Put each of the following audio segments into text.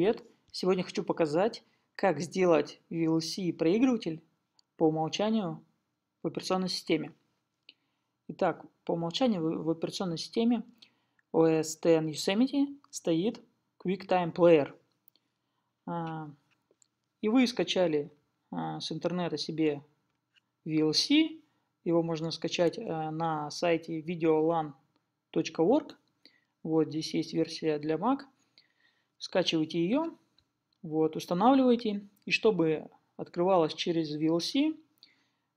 привет! Сегодня хочу показать, как сделать VLC-проигрыватель по умолчанию в операционной системе. Итак, по умолчанию в операционной системе OS X Yosemite стоит QuickTime Player. А, и вы скачали а, с интернета себе VLC, его можно скачать а, на сайте videolan.org. Вот здесь есть версия для Mac – скачиваете ее, вот, устанавливаете, и чтобы открывалась через VLC,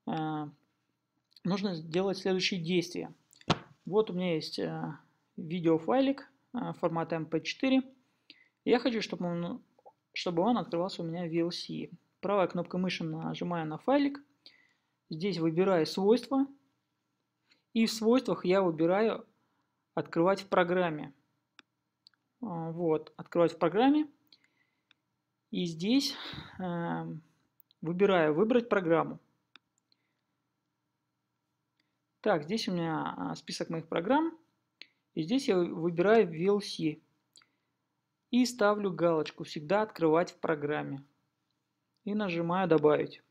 э, нужно сделать следующие действия. Вот у меня есть э, видеофайлик э, формата MP4. Я хочу, чтобы он, чтобы он открывался у меня в VLC. Правой кнопкой мыши нажимаю на файлик. Здесь выбираю свойства. И в свойствах я выбираю «Открывать в программе». А, вот, открывать в программе. И здесь э, выбираю «Выбрать программу». Так, здесь у меня а, список моих программ. И здесь я выбираю VLC. И ставлю галочку «Всегда открывать в программе». И нажимаю «Добавить».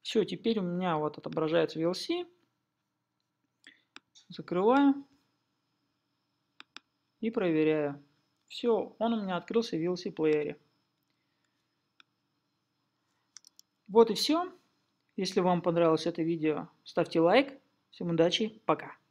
Все, теперь у меня вот отображается VLC. Закрываю и проверяю. Все, он у меня открылся в VLC плеере. Вот и все. Если вам понравилось это видео, ставьте лайк. Всем удачи, пока.